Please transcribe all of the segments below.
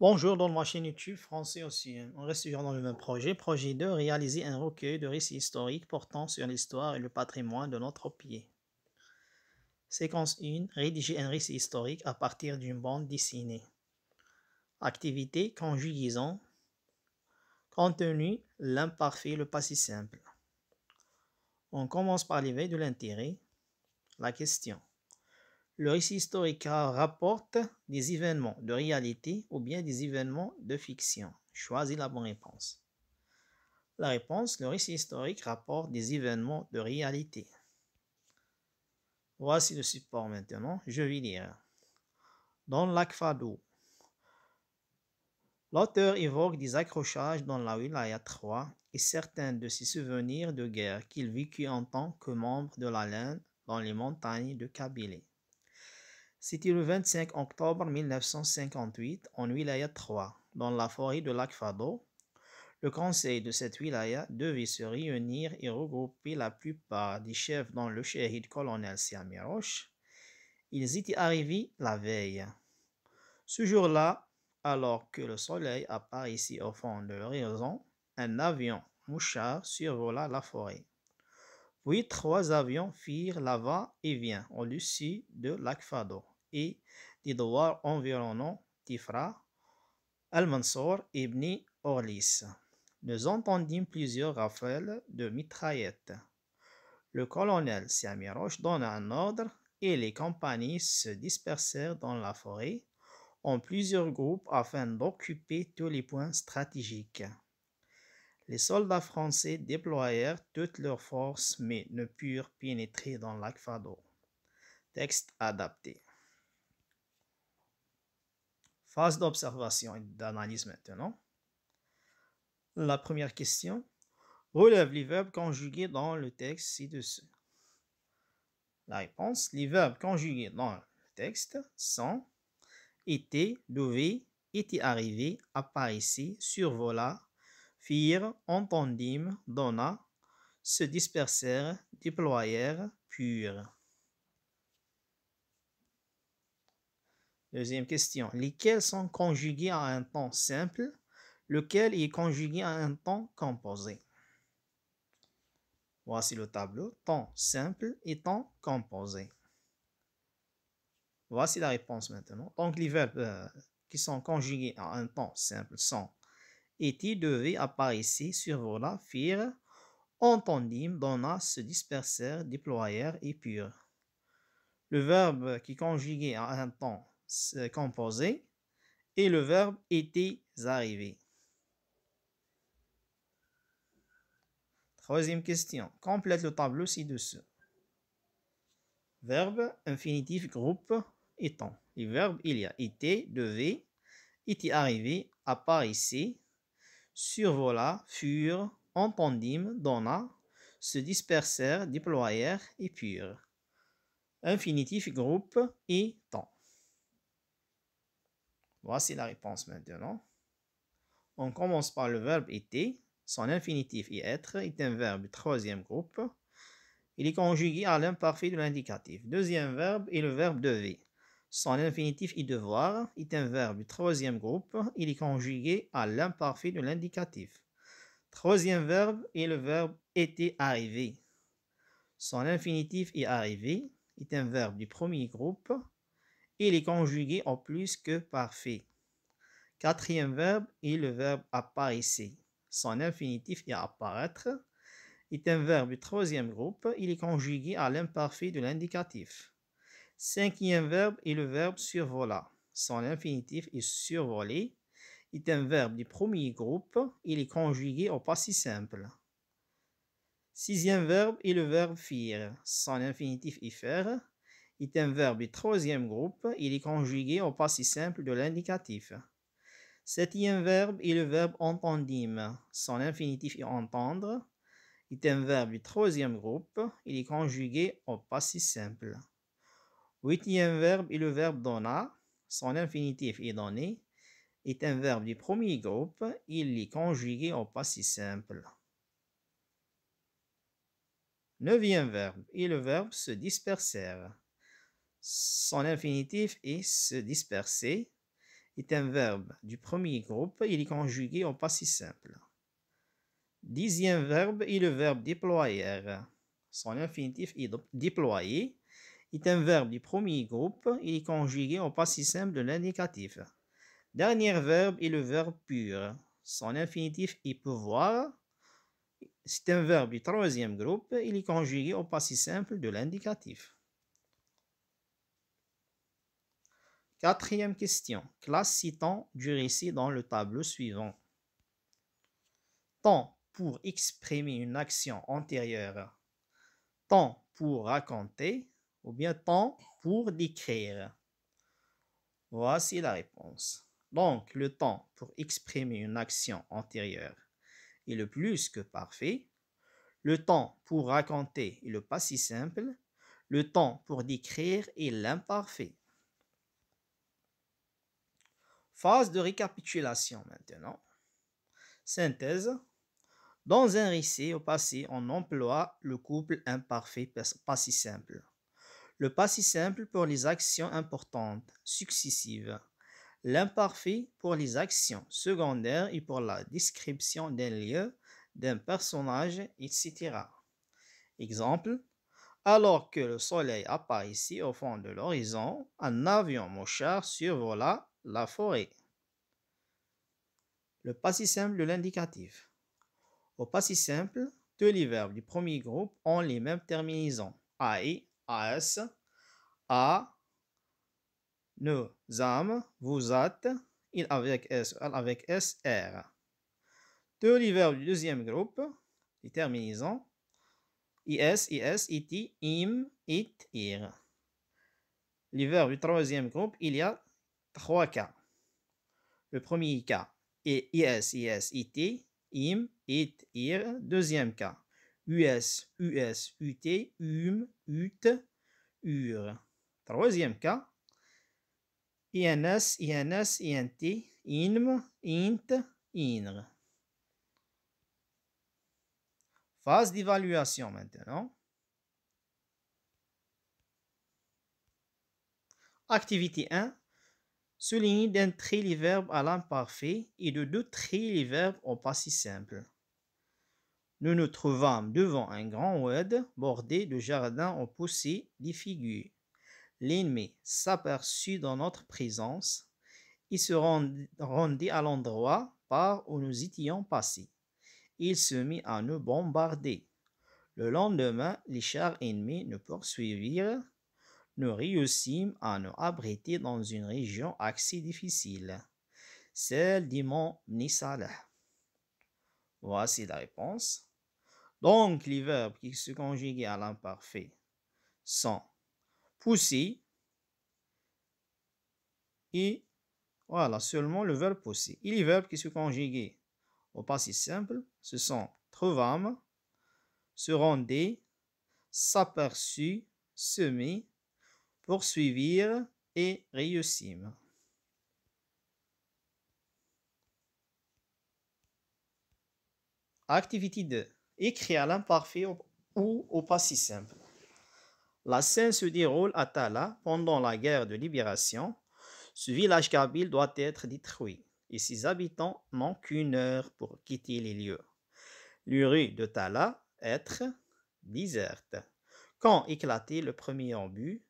Bonjour, dans ma chaîne YouTube français aussi. Hein. On reste toujours dans le même projet. Projet 2, réaliser un recueil de récits historiques portant sur l'histoire et le patrimoine de notre pays. Séquence 1, rédiger un récit historique à partir d'une bande dessinée. Activité, conjugaison. Contenu, l'imparfait, le passé simple. On commence par l'éveil de l'intérêt, la question. Le récit historique rapporte des événements de réalité ou bien des événements de fiction. Choisis la bonne réponse. La réponse, le récit historique rapporte des événements de réalité. Voici le support maintenant. Je vais lire. Dans l'Akfadou, l'auteur évoque des accrochages dans la wilaya 3 et certains de ses souvenirs de guerre qu'il vécut en tant que membre de la laine dans les montagnes de Kabylie. C'était le 25 octobre 1958 en Wilaya 3, dans la forêt de Lakfado. Le conseil de cette wilaya devait se réunir et regrouper la plupart des chefs dans le de colonel Siamiroche. Ils étaient arrivés la veille. Ce jour-là, alors que le soleil apparaissait au fond de l'horizon, un avion mouchard survola la forêt trois avions firent l'avant-et-vient au-dessus de l'Akfado et des environnant environnants Tifra, Al-Mansour et Bni Orlis. Nous entendîmes plusieurs rafales de mitraillettes. Le colonel Samiroch donna un ordre et les compagnies se dispersèrent dans la forêt en plusieurs groupes afin d'occuper tous les points stratégiques. Les soldats français déployèrent toutes leurs forces mais ne purent pénétrer dans l'Akfado. Texte adapté. Phase d'observation et d'analyse maintenant. La première question relève les verbes conjugués dans le texte ci-dessus. La réponse, les verbes conjugués dans le texte sont été, devait, était arrivé, apparaissait, survola, firent, entendime, donna, se dispersèrent, déployèrent, pur. Deuxième question. Lesquels sont conjugués à un temps simple, lequel est conjugué à un temps composé? Voici le tableau. Temps simple et temps composé. Voici la réponse maintenant. Donc, les verbes euh, qui sont conjugués à un temps simple sont et devait »,« devait apparaître sur vos firent entendim, donna, se dispersèrent, déployèrent et purent. Le verbe qui conjuguait à un temps composé et le verbe était arrivé. Troisième question. Complète le tableau ci-dessous. Verbe, infinitif, groupe, étant. Les verbes, il y a été, devait, était arrivé, apparaissait, survola, furent, en donna, se dispersèrent, déployèrent et purent. Infinitif groupe et temps. Voici la réponse maintenant. On commence par le verbe été. Son infinitif et être est un verbe troisième groupe. Il est conjugué à l'imparfait de l'indicatif. Deuxième verbe est le verbe devait. Son infinitif est devoir est un verbe du troisième groupe. Il est conjugué à l'imparfait de l'indicatif. Troisième verbe est le verbe était arrivé. Son infinitif est arrivé est un verbe du premier groupe. Il est conjugué en plus que parfait. Quatrième verbe est le verbe apparaissait. Son infinitif est apparaître est un verbe du troisième groupe. Il est conjugué à l'imparfait de l'indicatif. Cinquième verbe est le verbe survola. Son infinitif est survoler est un verbe du premier groupe. Il est conjugué au passé simple. Sixième verbe est le verbe faire. Son infinitif est faire est un verbe du troisième groupe. Il est conjugué au passé simple de l'indicatif. Septième verbe est le verbe entendre Son infinitif est entendre. Est un verbe du troisième groupe. Il est conjugué au passé simple. Huitième verbe est le verbe donna. Son infinitif est donné. Est un verbe du premier groupe. Il est conjugué au passé simple. Neuvième verbe est le verbe se disperser. Son infinitif est se disperser. Est un verbe du premier groupe. Il est conjugué au passé simple. Dixième verbe est le verbe déployer. Son infinitif est déployer est un verbe du premier groupe. Il est conjugué au passé simple de l'indicatif. Dernier verbe est le verbe pur. Son infinitif est pouvoir. C'est un verbe du troisième groupe. Il est conjugué au passé simple de l'indicatif. Quatrième question. Classe citant du récit dans le tableau suivant. Temps pour exprimer une action antérieure. Temps pour raconter ou bien temps pour décrire Voici la réponse. Donc, le temps pour exprimer une action antérieure est le plus que parfait. Le temps pour raconter est le pas si simple. Le temps pour décrire est l'imparfait. Phase de récapitulation maintenant. Synthèse. Dans un récit au passé, on emploie le couple imparfait pas si simple le pas si simple pour les actions importantes, successives, l'imparfait pour les actions secondaires et pour la description d'un lieu, d'un personnage, etc. Exemple, alors que le soleil apparaissait au fond de l'horizon, un avion mouchard survola la forêt. Le passé simple de l'indicatif. Au passé simple, tous les verbes du premier groupe ont les mêmes terminaisons, a AS A, nous âmes, vous êtes, il avec S, elle avec SR. Deux l'hiver du deuxième groupe, les terminaisons, IS, IS, IT, IM, IT, IR. L'hiver du troisième groupe, il y a trois cas. Le premier cas est IS, IS, IT, IM, IT, IR. Deuxième cas, US, US, UT, UM, UT, UR. Troisième cas, INS, INS, INT, INM, INT, INR. Phase d'évaluation maintenant. Activité 1. Souligner d'un trait les verbes à l'imparfait et de deux traits les verbes au passé simple nous nous trouvâmes devant un grand oued bordé de jardins en poussée des figures. L'ennemi s'aperçut dans notre présence et se rendit à l'endroit par où nous étions passés. Il se mit à nous bombarder. Le lendemain, les chars ennemis nous poursuivirent. Nous réussîmes à nous abriter dans une région assez difficile, celle du mont Voici la réponse. Donc, les verbes qui se conjuguent à l'imparfait sont pousser et voilà, seulement le verbe pousser. Et les verbes qui se conjuguent au passé simple, ce sont trouver, se rendre, s'aperçu, semer, poursuivir et réussir. Activité 2 écrit à l'imparfait ou au pas si simple. La scène se déroule à Tala pendant la guerre de libération. Ce village kabyle doit être détruit et ses habitants n'ont qu'une heure pour quitter les lieux. Les de Tala être déserte. Quand éclatait le premier embû.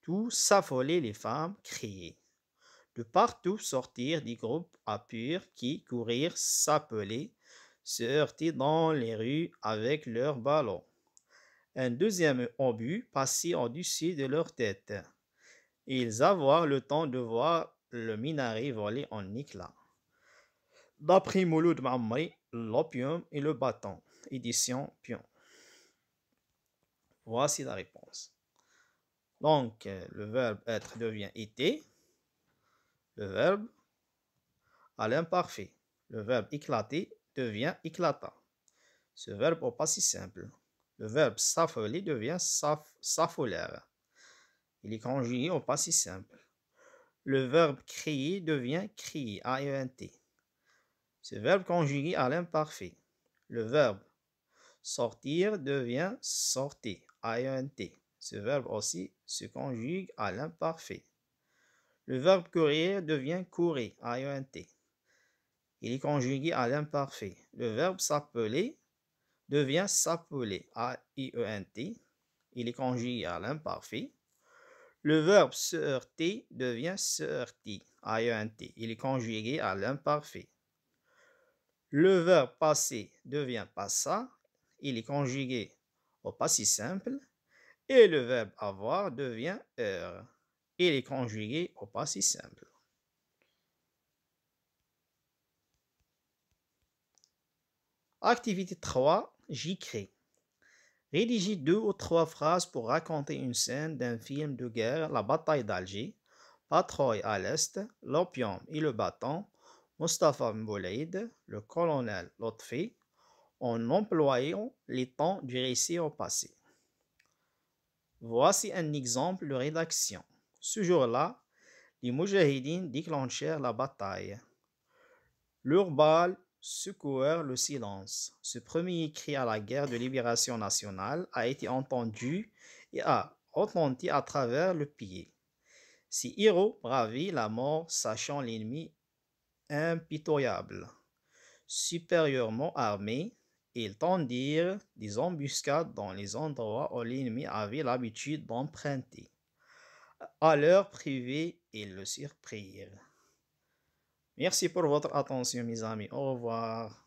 tout s'affolaient les femmes, criaient. De partout sortirent des groupes à pur qui courirent s'appeler se heurter dans les rues avec leurs ballons. Un deuxième obus passait au-dessus de leur tête. Ils avaient le temps de voir le minaret voler en éclats. D'après Mouloud Mamri, l'opium et le bâton, édition Pion. Voici la réponse. Donc, euh, le verbe être devient été. Le verbe à l'imparfait. Le verbe éclater devient éclatant. Ce verbe au si simple. Le verbe s'affoler devient s'affoler ». Il est conjugué au passé simple. Le verbe crier devient crier, a e Ce verbe conjugué à l'imparfait. Le verbe sortir devient sortir, a e Ce verbe aussi se conjugue à l'imparfait. Le verbe courir devient courir, a e il est conjugué à l'imparfait. Le verbe s'appeler devient s'appeler, A-I-E-N-T. Il est conjugué à l'imparfait. Le verbe se heurter devient se heurter, A-E-N-T. Il est conjugué à l'imparfait. Le verbe passer devient passa. Il est conjugué au passé simple. Et le verbe avoir devient heure. Il est conjugué au passé simple. Activité 3, j'écris. Rédigez deux ou trois phrases pour raconter une scène d'un film de guerre, la bataille d'Alger, patrouille à l'Est, l'opium et le bâton, Mustapha Mboulaïd, le colonel Lotfi, en employant les temps du récit au passé. Voici un exemple de rédaction. Ce jour-là, les Moujahidines déclenchèrent la bataille secouèrent le silence. Ce premier cri à la guerre de libération nationale a été entendu et a retenti à travers le pays. Ces héros bravit la mort, sachant l'ennemi impitoyable, supérieurement armés, ils tendirent des embuscades dans les endroits où l'ennemi avait l'habitude d'emprunter. À l'heure privée, ils le surprirent. Merci pour votre attention, mes amis. Au revoir.